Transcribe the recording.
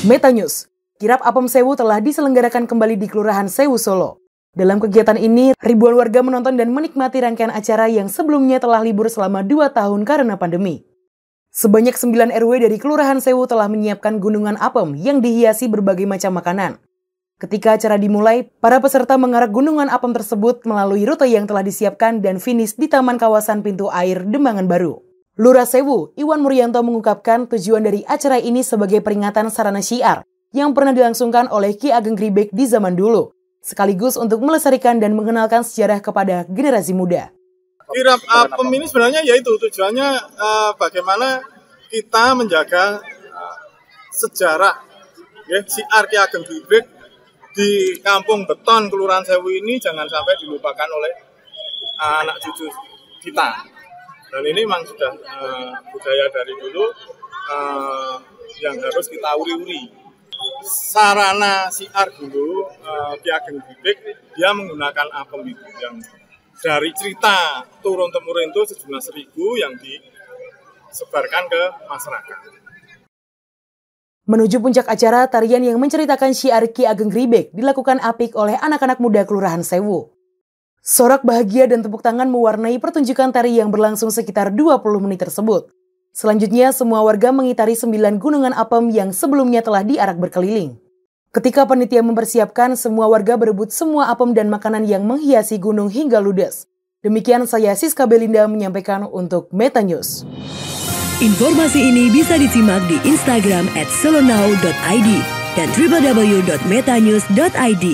Meta News, kirap Apem Sewu telah diselenggarakan kembali di Kelurahan Sewu Solo. Dalam kegiatan ini, ribuan warga menonton dan menikmati rangkaian acara yang sebelumnya telah libur selama dua tahun karena pandemi. Sebanyak 9 RW dari Kelurahan Sewu telah menyiapkan gunungan apem yang dihiasi berbagai macam makanan. Ketika acara dimulai, para peserta mengarak gunungan apem tersebut melalui rute yang telah disiapkan dan finish di Taman Kawasan Pintu Air Demangan Baru. Lurah Sewu, Iwan Muryanto mengungkapkan tujuan dari acara ini sebagai peringatan sarana syiar yang pernah dilangsungkan oleh Ki Ageng Gribek di zaman dulu, sekaligus untuk melestarikan dan mengenalkan sejarah kepada generasi muda. Kirap Apem ah, ini sebenarnya yaitu tujuannya uh, bagaimana kita menjaga ah, sejarah ya, siar Ki Ageng Gribek di kampung beton Kelurahan Sewu ini jangan sampai dilupakan oleh anak cucu kita. Dan ini memang sudah uh, budaya dari dulu uh, yang harus kita uri-uri. Sarana siar dulu uh, Ki Ageng Bidik dia menggunakan apem itu yang dari cerita turun temurun itu sejumlah seribu yang disebarkan ke masyarakat. Menuju puncak acara, tarian yang menceritakan syiar Ki Ageng Gribek dilakukan apik oleh anak-anak muda Kelurahan Sewu. Sorak bahagia dan tepuk tangan mewarnai pertunjukan tari yang berlangsung sekitar 20 menit tersebut. Selanjutnya, semua warga mengitari sembilan gunungan apem yang sebelumnya telah diarak berkeliling. Ketika panitia mempersiapkan, semua warga berebut semua apem dan makanan yang menghiasi gunung hingga ludes. Demikian saya Siska Belinda menyampaikan untuk Meta News. Informasi ini bisa disimak di Instagram selonau.id dan www.metanews.id.